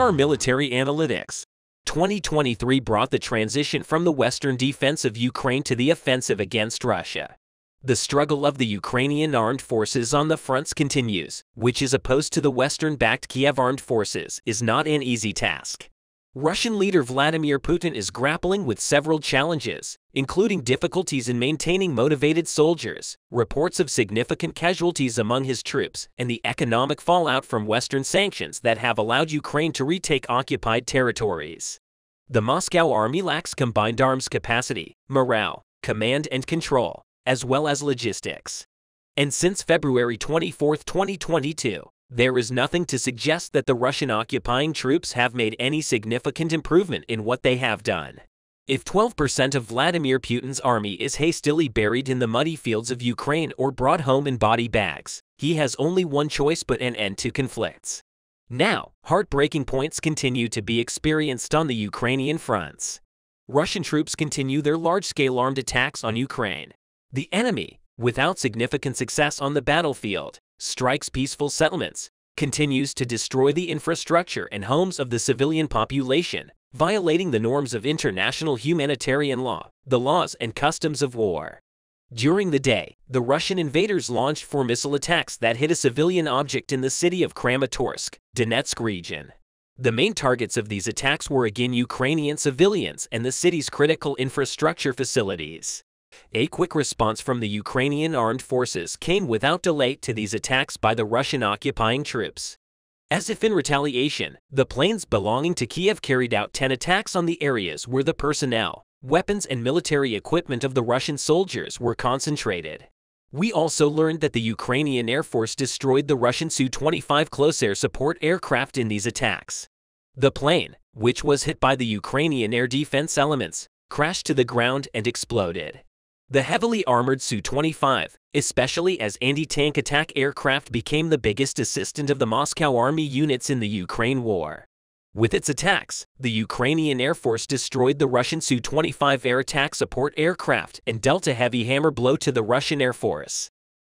Our Military Analytics 2023 brought the transition from the western defense of Ukraine to the offensive against Russia. The struggle of the Ukrainian armed forces on the fronts continues, which is opposed to the western-backed Kiev armed forces is not an easy task. Russian leader Vladimir Putin is grappling with several challenges, including difficulties in maintaining motivated soldiers, reports of significant casualties among his troops, and the economic fallout from Western sanctions that have allowed Ukraine to retake occupied territories. The Moscow army lacks combined arms capacity, morale, command and control, as well as logistics. And since February 24, 2022, there is nothing to suggest that the Russian occupying troops have made any significant improvement in what they have done. If 12% of Vladimir Putin's army is hastily buried in the muddy fields of Ukraine or brought home in body bags, he has only one choice but an end to conflicts. Now, heartbreaking points continue to be experienced on the Ukrainian fronts. Russian troops continue their large-scale armed attacks on Ukraine. The enemy, without significant success on the battlefield, strikes peaceful settlements, continues to destroy the infrastructure and homes of the civilian population, violating the norms of international humanitarian law, the laws and customs of war. During the day, the Russian invaders launched four missile attacks that hit a civilian object in the city of Kramatorsk, Donetsk region. The main targets of these attacks were again Ukrainian civilians and the city's critical infrastructure facilities. A quick response from the Ukrainian armed forces came without delay to these attacks by the Russian occupying troops. As if in retaliation, the planes belonging to Kiev carried out 10 attacks on the areas where the personnel, weapons and military equipment of the Russian soldiers were concentrated. We also learned that the Ukrainian Air Force destroyed the Russian Su-25 close air support aircraft in these attacks. The plane, which was hit by the Ukrainian air defense elements, crashed to the ground and exploded the heavily armored Su-25, especially as anti-tank attack aircraft became the biggest assistant of the Moscow Army units in the Ukraine war. With its attacks, the Ukrainian Air Force destroyed the Russian Su-25 air attack support aircraft and dealt a heavy hammer blow to the Russian Air Force.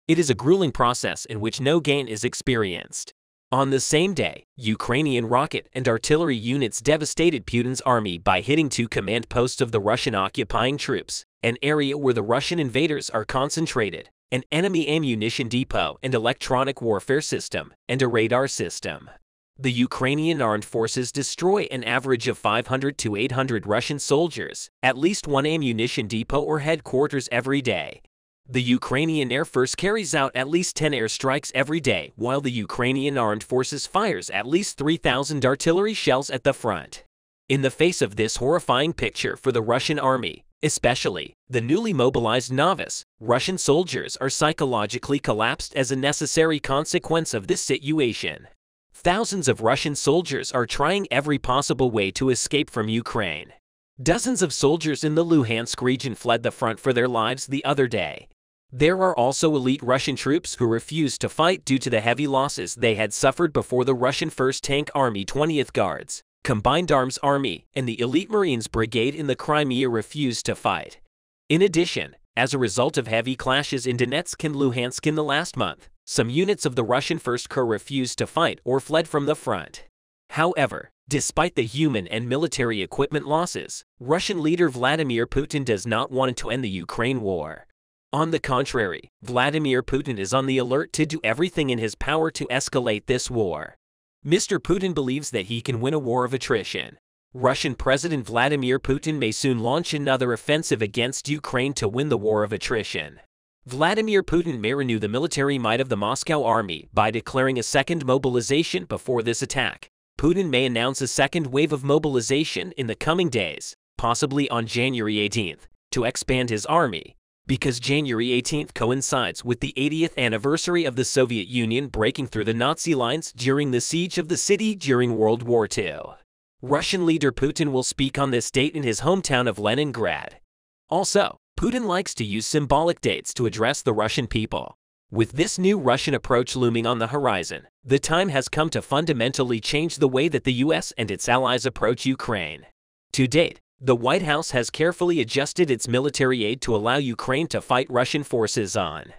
It is a grueling process in which no gain is experienced. On the same day, Ukrainian rocket and artillery units devastated Putin's army by hitting two command posts of the Russian occupying troops, an area where the Russian invaders are concentrated, an enemy ammunition depot and electronic warfare system, and a radar system. The Ukrainian armed forces destroy an average of 500 to 800 Russian soldiers, at least one ammunition depot or headquarters every day, the Ukrainian Air Force carries out at least 10 airstrikes every day, while the Ukrainian Armed Forces fires at least 3,000 artillery shells at the front. In the face of this horrifying picture for the Russian army, especially the newly mobilized novice, Russian soldiers are psychologically collapsed as a necessary consequence of this situation. Thousands of Russian soldiers are trying every possible way to escape from Ukraine. Dozens of soldiers in the Luhansk region fled the front for their lives the other day, there are also elite Russian troops who refused to fight due to the heavy losses they had suffered before the Russian 1st Tank Army 20th Guards, Combined Arms Army, and the elite Marines Brigade in the Crimea refused to fight. In addition, as a result of heavy clashes in Donetsk and Luhansk in the last month, some units of the Russian 1st Corps refused to fight or fled from the front. However, despite the human and military equipment losses, Russian leader Vladimir Putin does not want to end the Ukraine war. On the contrary, Vladimir Putin is on the alert to do everything in his power to escalate this war. Mr. Putin believes that he can win a war of attrition. Russian President Vladimir Putin may soon launch another offensive against Ukraine to win the war of attrition. Vladimir Putin may renew the military might of the Moscow army by declaring a second mobilization before this attack. Putin may announce a second wave of mobilization in the coming days, possibly on January 18th, to expand his army, because January 18th coincides with the 80th anniversary of the Soviet Union breaking through the Nazi lines during the siege of the city during World War II. Russian leader Putin will speak on this date in his hometown of Leningrad. Also, Putin likes to use symbolic dates to address the Russian people. With this new Russian approach looming on the horizon, the time has come to fundamentally change the way that the US and its allies approach Ukraine. To date, the White House has carefully adjusted its military aid to allow Ukraine to fight Russian forces on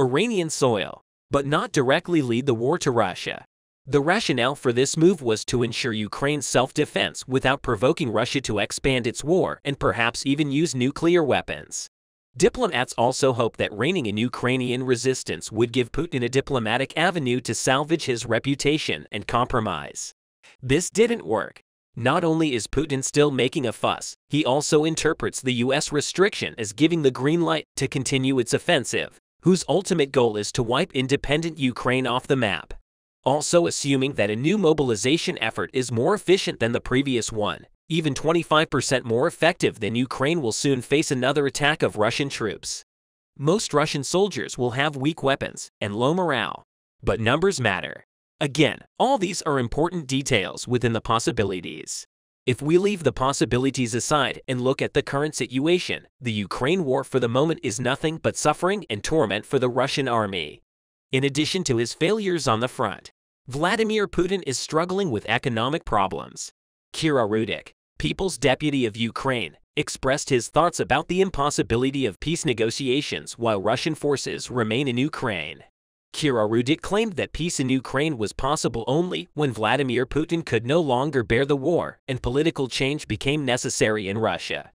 Iranian soil, but not directly lead the war to Russia. The rationale for this move was to ensure Ukraine's self-defense without provoking Russia to expand its war and perhaps even use nuclear weapons. Diplomats also hope that reigning in Ukrainian resistance would give Putin a diplomatic avenue to salvage his reputation and compromise. This didn't work, not only is Putin still making a fuss, he also interprets the U.S. restriction as giving the green light to continue its offensive, whose ultimate goal is to wipe independent Ukraine off the map. Also assuming that a new mobilization effort is more efficient than the previous one, even 25% more effective than Ukraine will soon face another attack of Russian troops. Most Russian soldiers will have weak weapons and low morale, but numbers matter. Again, all these are important details within the possibilities. If we leave the possibilities aside and look at the current situation, the Ukraine war for the moment is nothing but suffering and torment for the Russian army. In addition to his failures on the front, Vladimir Putin is struggling with economic problems. Kira Rudik, People's Deputy of Ukraine, expressed his thoughts about the impossibility of peace negotiations while Russian forces remain in Ukraine. Kira Rudik claimed that peace in Ukraine was possible only when Vladimir Putin could no longer bear the war and political change became necessary in Russia.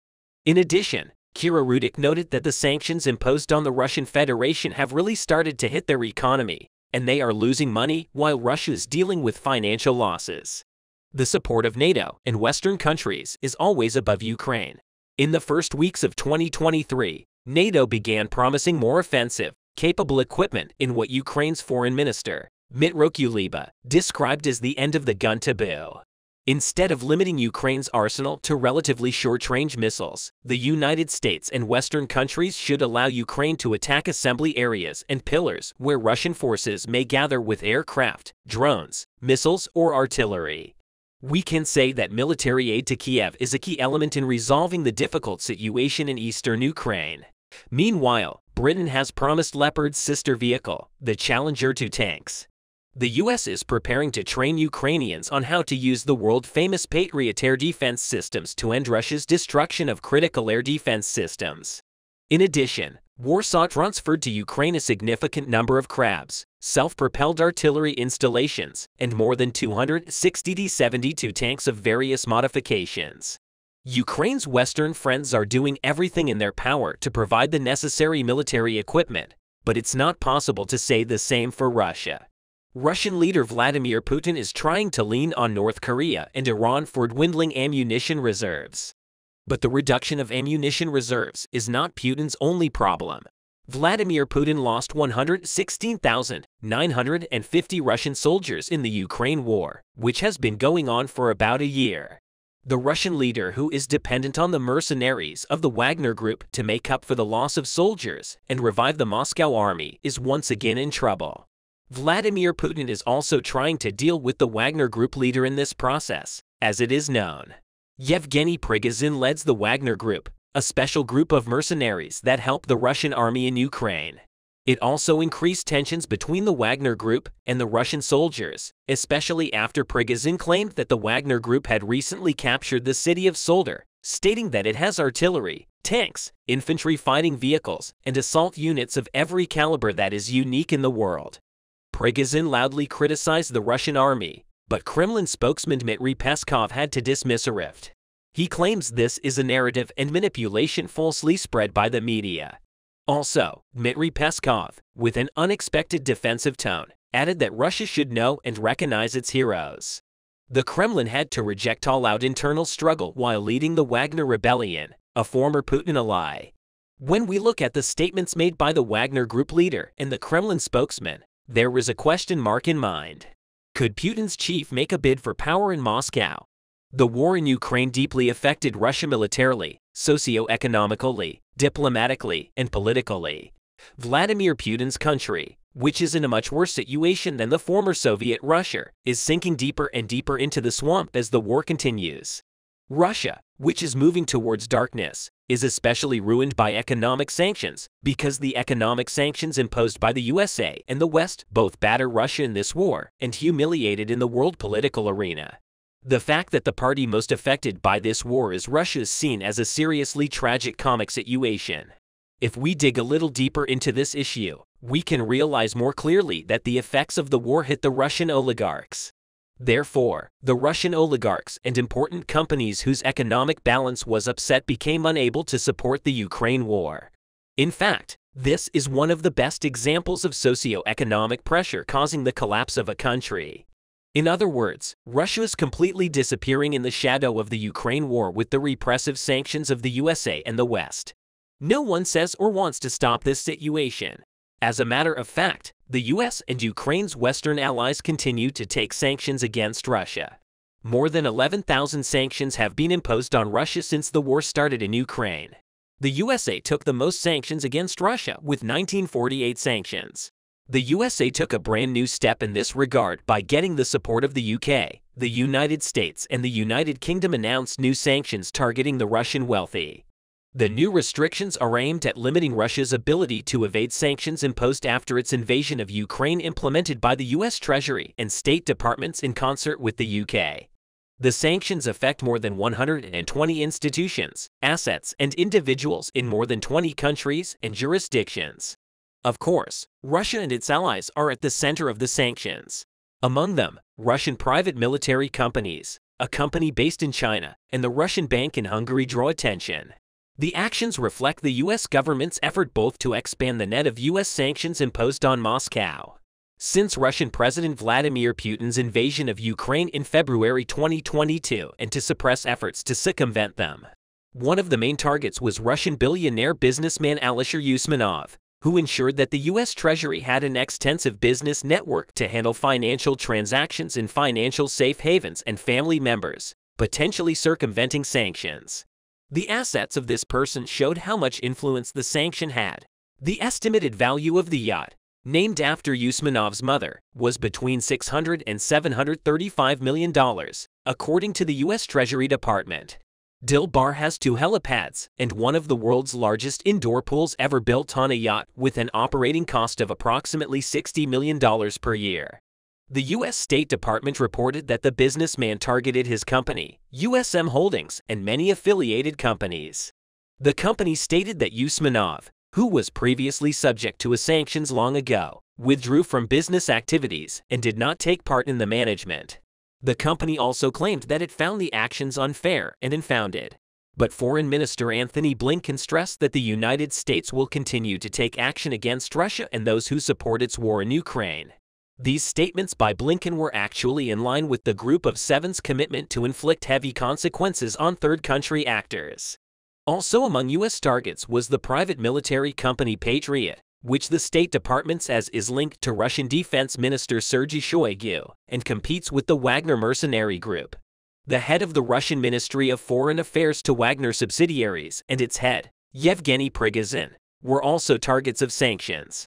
In addition, Kira Rudik noted that the sanctions imposed on the Russian Federation have really started to hit their economy, and they are losing money while Russia is dealing with financial losses. The support of NATO and Western countries is always above Ukraine. In the first weeks of 2023, NATO began promising more offensive, capable equipment in what Ukraine's foreign minister, Mit Rokuliba, described as the end of the gun taboo. Instead of limiting Ukraine's arsenal to relatively short-range missiles, the United States and Western countries should allow Ukraine to attack assembly areas and pillars where Russian forces may gather with aircraft, drones, missiles, or artillery. We can say that military aid to Kiev is a key element in resolving the difficult situation in eastern Ukraine. Meanwhile, Britain has promised Leopard's sister vehicle, the Challenger 2 tanks. The US is preparing to train Ukrainians on how to use the world-famous Patriot air defense systems to end Russia's destruction of critical air defense systems. In addition, Warsaw transferred to Ukraine a significant number of Crabs, self-propelled artillery installations, and more than 260 D-72 tanks of various modifications. Ukraine's Western friends are doing everything in their power to provide the necessary military equipment, but it's not possible to say the same for Russia. Russian leader Vladimir Putin is trying to lean on North Korea and Iran for dwindling ammunition reserves. But the reduction of ammunition reserves is not Putin's only problem. Vladimir Putin lost 116,950 Russian soldiers in the Ukraine war, which has been going on for about a year the Russian leader who is dependent on the mercenaries of the Wagner Group to make up for the loss of soldiers and revive the Moscow army is once again in trouble. Vladimir Putin is also trying to deal with the Wagner Group leader in this process, as it is known. Yevgeny Prigazin leads the Wagner Group, a special group of mercenaries that help the Russian army in Ukraine. It also increased tensions between the Wagner Group and the Russian soldiers, especially after Prigazin claimed that the Wagner Group had recently captured the city of Solder, stating that it has artillery, tanks, infantry fighting vehicles, and assault units of every caliber that is unique in the world. Prigazin loudly criticized the Russian army, but Kremlin spokesman Dmitry Peskov had to dismiss a rift. He claims this is a narrative and manipulation falsely spread by the media. Also, Dmitry Peskov, with an unexpected defensive tone, added that Russia should know and recognize its heroes. The Kremlin had to reject all-out internal struggle while leading the Wagner Rebellion, a former Putin ally. When we look at the statements made by the Wagner Group leader and the Kremlin spokesman, there was a question mark in mind. Could Putin's chief make a bid for power in Moscow? The war in Ukraine deeply affected Russia militarily, socio-economically, diplomatically, and politically. Vladimir Putin's country, which is in a much worse situation than the former Soviet Russia, is sinking deeper and deeper into the swamp as the war continues. Russia, which is moving towards darkness, is especially ruined by economic sanctions because the economic sanctions imposed by the USA and the West both batter Russia in this war and humiliate it in the world political arena. The fact that the party most affected by this war is Russia is seen as a seriously tragic comic situation. If we dig a little deeper into this issue, we can realize more clearly that the effects of the war hit the Russian oligarchs. Therefore, the Russian oligarchs and important companies whose economic balance was upset became unable to support the Ukraine war. In fact, this is one of the best examples of socio-economic pressure causing the collapse of a country. In other words, Russia is completely disappearing in the shadow of the Ukraine war with the repressive sanctions of the USA and the West. No one says or wants to stop this situation. As a matter of fact, the US and Ukraine's Western allies continue to take sanctions against Russia. More than 11,000 sanctions have been imposed on Russia since the war started in Ukraine. The USA took the most sanctions against Russia with 1948 sanctions. The USA took a brand new step in this regard by getting the support of the UK. The United States and the United Kingdom announced new sanctions targeting the Russian wealthy. The new restrictions are aimed at limiting Russia's ability to evade sanctions imposed after its invasion of Ukraine implemented by the US Treasury and State Departments in concert with the UK. The sanctions affect more than 120 institutions, assets, and individuals in more than 20 countries and jurisdictions. Of course, Russia and its allies are at the center of the sanctions. Among them, Russian private military companies, a company based in China, and the Russian bank in Hungary draw attention. The actions reflect the U.S. government's effort both to expand the net of U.S. sanctions imposed on Moscow. Since Russian President Vladimir Putin's invasion of Ukraine in February 2022 and to suppress efforts to circumvent them. One of the main targets was Russian billionaire businessman Alisher Usmanov, who ensured that the U.S. Treasury had an extensive business network to handle financial transactions in financial safe havens and family members, potentially circumventing sanctions. The assets of this person showed how much influence the sanction had. The estimated value of the yacht, named after Yusmanov's mother, was between $600 and $735 million, according to the U.S. Treasury Department. Dilbar has two helipads and one of the world's largest indoor pools ever built on a yacht with an operating cost of approximately $60 million per year. The U.S. State Department reported that the businessman targeted his company, USM Holdings, and many affiliated companies. The company stated that Usmanov, who was previously subject to sanctions long ago, withdrew from business activities and did not take part in the management. The company also claimed that it found the actions unfair and unfounded. But Foreign Minister Anthony Blinken stressed that the United States will continue to take action against Russia and those who support its war in Ukraine. These statements by Blinken were actually in line with the Group of Seven's commitment to inflict heavy consequences on third country actors. Also among U.S. targets was the private military company Patriot, which the State Department says is linked to Russian Defense Minister Sergei Shoigu and competes with the Wagner mercenary group. The head of the Russian Ministry of Foreign Affairs to Wagner subsidiaries and its head, Yevgeny Prigazin, were also targets of sanctions.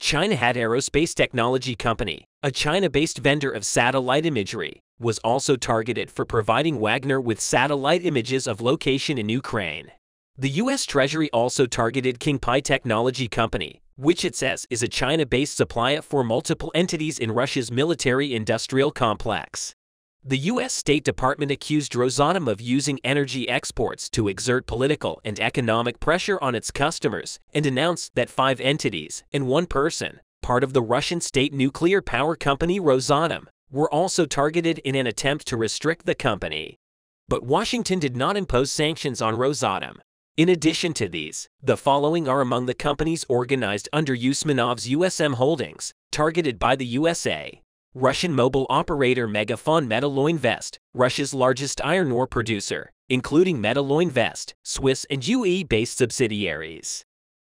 China Hat Aerospace Technology Company, a China-based vendor of satellite imagery, was also targeted for providing Wagner with satellite images of location in Ukraine. The U.S. Treasury also targeted Kingpai Technology Company, which it says is a China-based supplier for multiple entities in Russia's military-industrial complex. The U.S. State Department accused Rosatom of using energy exports to exert political and economic pressure on its customers and announced that five entities and one person, part of the Russian state nuclear power company Rosatom, were also targeted in an attempt to restrict the company. But Washington did not impose sanctions on Rosatom, in addition to these, the following are among the companies organized under Usmanov's USM Holdings, targeted by the USA. Russian mobile operator Megafon Metaloinvest, Russia's largest iron ore producer, including Metaloinvest, Swiss and UE-based subsidiaries.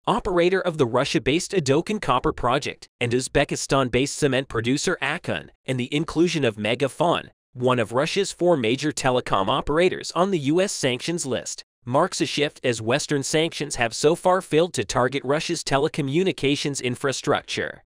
Operator of the Russia-based Adokan Copper Project and Uzbekistan-based cement producer Akon, and the inclusion of Megafon, one of Russia's four major telecom operators on the U.S. sanctions list, marks a shift as Western sanctions have so far failed to target Russia's telecommunications infrastructure.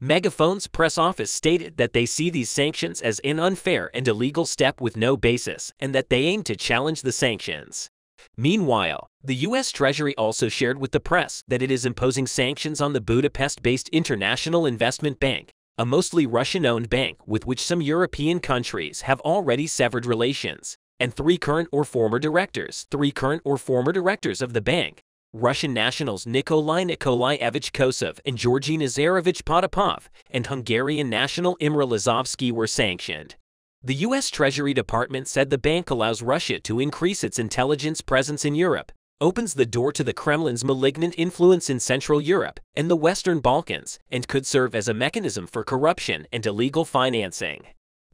Megaphone's press office stated that they see these sanctions as an unfair and illegal step with no basis and that they aim to challenge the sanctions. Meanwhile, the U.S. Treasury also shared with the press that it is imposing sanctions on the Budapest-based International Investment Bank, a mostly Russian-owned bank with which some European countries have already severed relations and three current or former directors, three current or former directors of the bank, Russian nationals Nikolai Nikolaevich Kosov and Georgina Zarevich Potapov, and Hungarian national Imre Lazovsky were sanctioned. The U.S. Treasury Department said the bank allows Russia to increase its intelligence presence in Europe, opens the door to the Kremlin's malignant influence in Central Europe and the Western Balkans, and could serve as a mechanism for corruption and illegal financing.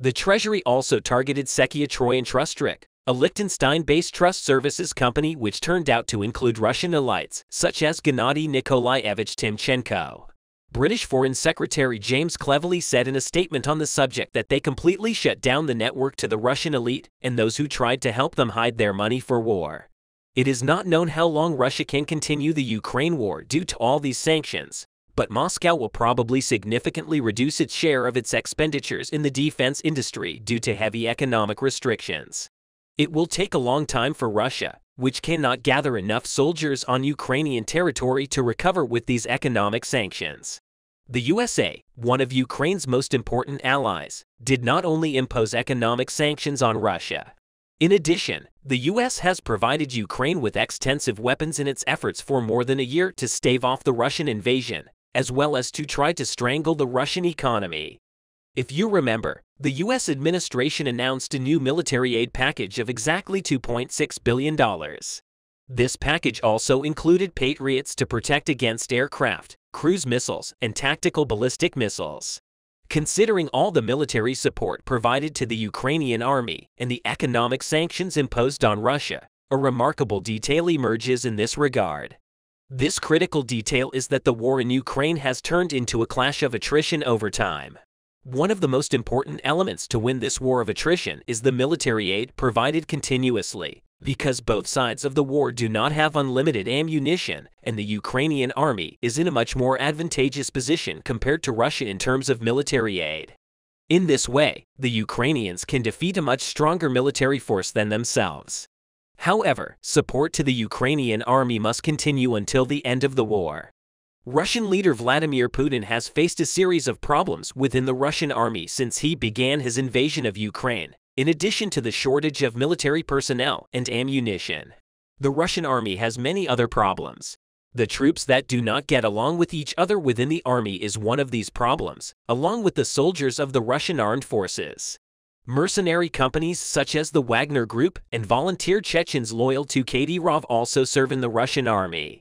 The Treasury also targeted Sekia Troyan Trust Trick, a Liechtenstein-based trust services company which turned out to include Russian elites, such as Gennady Nikolaevich Timchenko. British Foreign Secretary James Cleverly said in a statement on the subject that they completely shut down the network to the Russian elite and those who tried to help them hide their money for war. It is not known how long Russia can continue the Ukraine war due to all these sanctions, but Moscow will probably significantly reduce its share of its expenditures in the defense industry due to heavy economic restrictions. It will take a long time for Russia, which cannot gather enough soldiers on Ukrainian territory to recover with these economic sanctions. The USA, one of Ukraine's most important allies, did not only impose economic sanctions on Russia. In addition, the US has provided Ukraine with extensive weapons in its efforts for more than a year to stave off the Russian invasion, as well as to try to strangle the Russian economy. If you remember, the U.S. administration announced a new military aid package of exactly $2.6 billion. This package also included Patriots to protect against aircraft, cruise missiles, and tactical ballistic missiles. Considering all the military support provided to the Ukrainian army and the economic sanctions imposed on Russia, a remarkable detail emerges in this regard. This critical detail is that the war in Ukraine has turned into a clash of attrition over time. One of the most important elements to win this war of attrition is the military aid provided continuously, because both sides of the war do not have unlimited ammunition, and the Ukrainian army is in a much more advantageous position compared to Russia in terms of military aid. In this way, the Ukrainians can defeat a much stronger military force than themselves. However, support to the Ukrainian army must continue until the end of the war. Russian leader Vladimir Putin has faced a series of problems within the Russian army since he began his invasion of Ukraine, in addition to the shortage of military personnel and ammunition. The Russian army has many other problems. The troops that do not get along with each other within the army is one of these problems, along with the soldiers of the Russian armed forces. Mercenary companies such as the Wagner Group and volunteer Chechens loyal to Kadyrov also serve in the Russian army.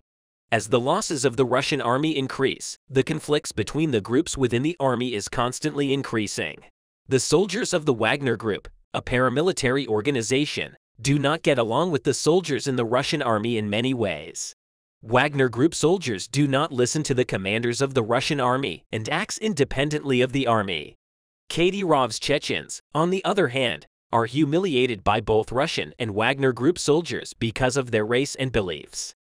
As the losses of the Russian army increase, the conflicts between the groups within the army is constantly increasing. The soldiers of the Wagner Group, a paramilitary organization, do not get along with the soldiers in the Russian army in many ways. Wagner Group soldiers do not listen to the commanders of the Russian army and acts independently of the army. Kadyrov's Chechens, on the other hand, are humiliated by both Russian and Wagner Group soldiers because of their race and beliefs.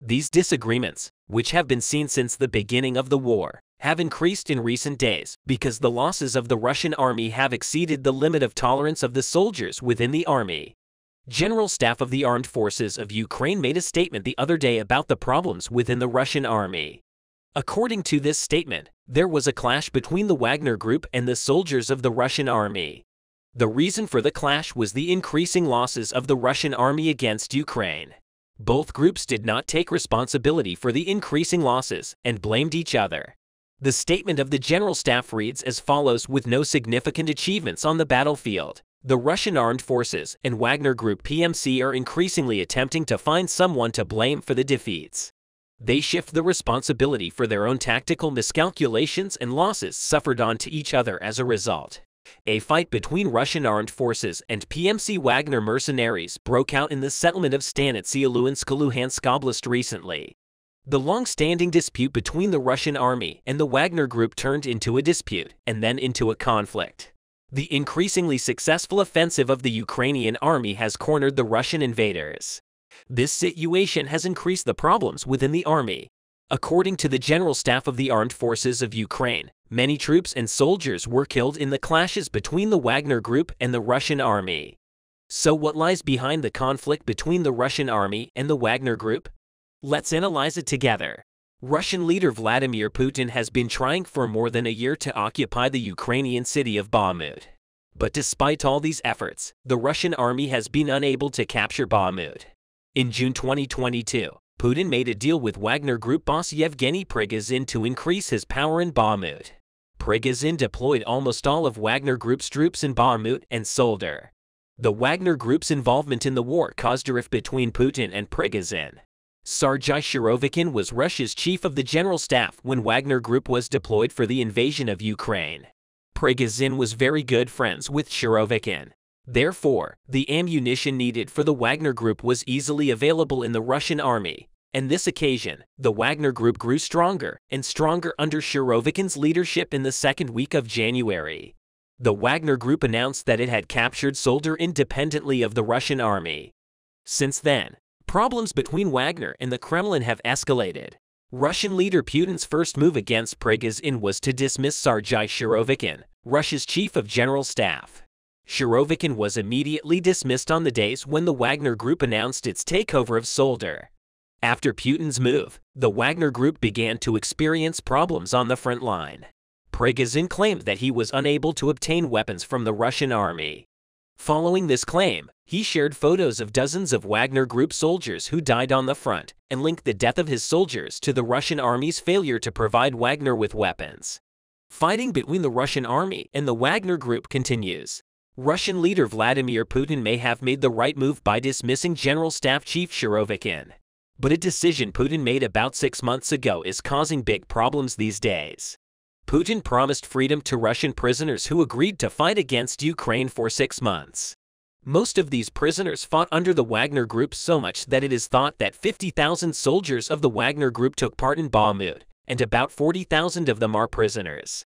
These disagreements, which have been seen since the beginning of the war, have increased in recent days because the losses of the Russian army have exceeded the limit of tolerance of the soldiers within the army. General Staff of the Armed Forces of Ukraine made a statement the other day about the problems within the Russian army. According to this statement, there was a clash between the Wagner Group and the soldiers of the Russian army. The reason for the clash was the increasing losses of the Russian army against Ukraine. Both groups did not take responsibility for the increasing losses and blamed each other. The statement of the General Staff reads as follows With no significant achievements on the battlefield, the Russian Armed Forces and Wagner Group PMC are increasingly attempting to find someone to blame for the defeats. They shift the responsibility for their own tactical miscalculations and losses suffered onto each other as a result. A fight between Russian armed forces and PMC Wagner mercenaries broke out in the settlement of Stan at Luhansk Oblast recently. The long-standing dispute between the Russian army and the Wagner group turned into a dispute and then into a conflict. The increasingly successful offensive of the Ukrainian army has cornered the Russian invaders. This situation has increased the problems within the army. According to the General Staff of the Armed Forces of Ukraine, many troops and soldiers were killed in the clashes between the Wagner Group and the Russian Army. So what lies behind the conflict between the Russian Army and the Wagner Group? Let's analyze it together. Russian leader Vladimir Putin has been trying for more than a year to occupy the Ukrainian city of Bakhmut. But despite all these efforts, the Russian army has been unable to capture Bakhmut. In June 2022, Putin made a deal with Wagner Group boss Yevgeny Prigazin to increase his power in Bakhmut. Prigazin deployed almost all of Wagner Group's troops in Bakhmut and Solder. The Wagner Group's involvement in the war caused a rift between Putin and Prigazin. Sergei Shirovikin was Russia's chief of the general staff when Wagner Group was deployed for the invasion of Ukraine. Prigazin was very good friends with Shirovikin, Therefore, the ammunition needed for the Wagner Group was easily available in the Russian army. And this occasion, the Wagner Group grew stronger and stronger under Shirovikin's leadership in the second week of January. The Wagner Group announced that it had captured Soldier independently of the Russian army. Since then, problems between Wagner and the Kremlin have escalated. Russian leader Putin's first move against Prigazin was to dismiss Sergei Shirovikin, Russia's chief of general staff. Shirovikin was immediately dismissed on the days when the Wagner Group announced its takeover of Solder. After Putin's move, the Wagner Group began to experience problems on the front line. Prigazin claimed that he was unable to obtain weapons from the Russian army. Following this claim, he shared photos of dozens of Wagner Group soldiers who died on the front and linked the death of his soldiers to the Russian army's failure to provide Wagner with weapons. Fighting between the Russian army and the Wagner Group continues. Russian leader Vladimir Putin may have made the right move by dismissing General Staff Chief Shirovikin. But a decision Putin made about six months ago is causing big problems these days. Putin promised freedom to Russian prisoners who agreed to fight against Ukraine for six months. Most of these prisoners fought under the Wagner Group so much that it is thought that 50,000 soldiers of the Wagner Group took part in Bakhmut, and about 40,000 of them are prisoners.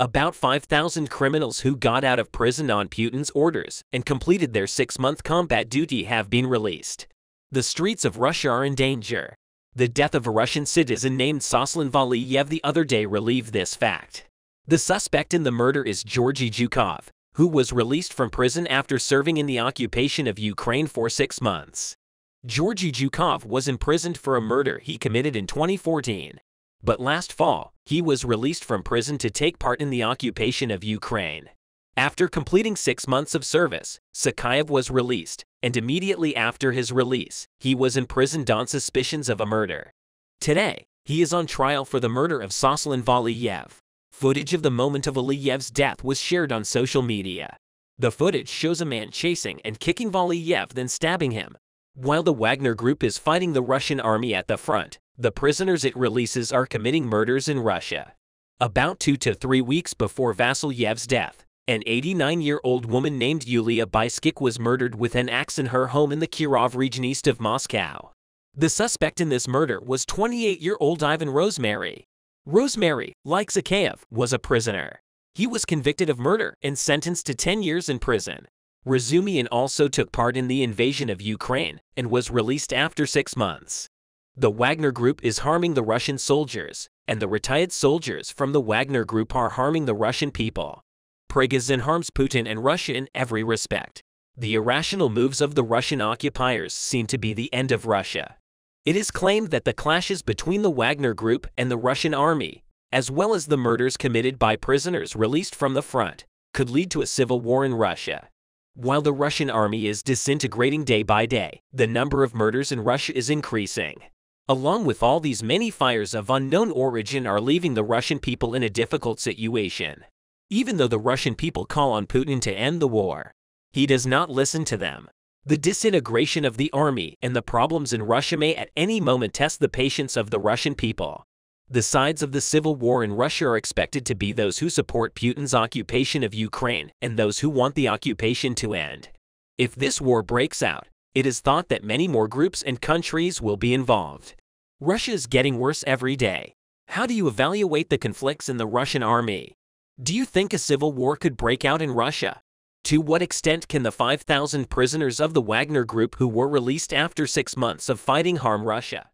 About 5,000 criminals who got out of prison on Putin's orders and completed their six-month combat duty have been released. The streets of Russia are in danger. The death of a Russian citizen named Soslan Valiev the other day relieved this fact. The suspect in the murder is Georgy Zhukov, who was released from prison after serving in the occupation of Ukraine for six months. Georgy Zhukov was imprisoned for a murder he committed in 2014 but last fall, he was released from prison to take part in the occupation of Ukraine. After completing six months of service, Sakayev was released, and immediately after his release, he was imprisoned on suspicions of a murder. Today, he is on trial for the murder of Soslin Valiev. Footage of the moment of Aliyev's death was shared on social media. The footage shows a man chasing and kicking Valiev then stabbing him, while the Wagner Group is fighting the Russian army at the front, the prisoners it releases are committing murders in Russia. About two to three weeks before Vasilyev's death, an 89-year-old woman named Yulia Byskik was murdered with an axe in her home in the Kirov region east of Moscow. The suspect in this murder was 28-year-old Ivan Rosemary. Rosemary, like Zakayev, was a prisoner. He was convicted of murder and sentenced to 10 years in prison, Razumian also took part in the invasion of Ukraine and was released after six months. The Wagner Group is harming the Russian soldiers, and the retired soldiers from the Wagner Group are harming the Russian people. Prigazin harms Putin and Russia in every respect. The irrational moves of the Russian occupiers seem to be the end of Russia. It is claimed that the clashes between the Wagner Group and the Russian army, as well as the murders committed by prisoners released from the front, could lead to a civil war in Russia. While the Russian army is disintegrating day by day, the number of murders in Russia is increasing. Along with all these many fires of unknown origin are leaving the Russian people in a difficult situation. Even though the Russian people call on Putin to end the war, he does not listen to them. The disintegration of the army and the problems in Russia may at any moment test the patience of the Russian people. The sides of the civil war in Russia are expected to be those who support Putin's occupation of Ukraine and those who want the occupation to end. If this war breaks out, it is thought that many more groups and countries will be involved. Russia is getting worse every day. How do you evaluate the conflicts in the Russian army? Do you think a civil war could break out in Russia? To what extent can the 5,000 prisoners of the Wagner Group who were released after six months of fighting harm Russia?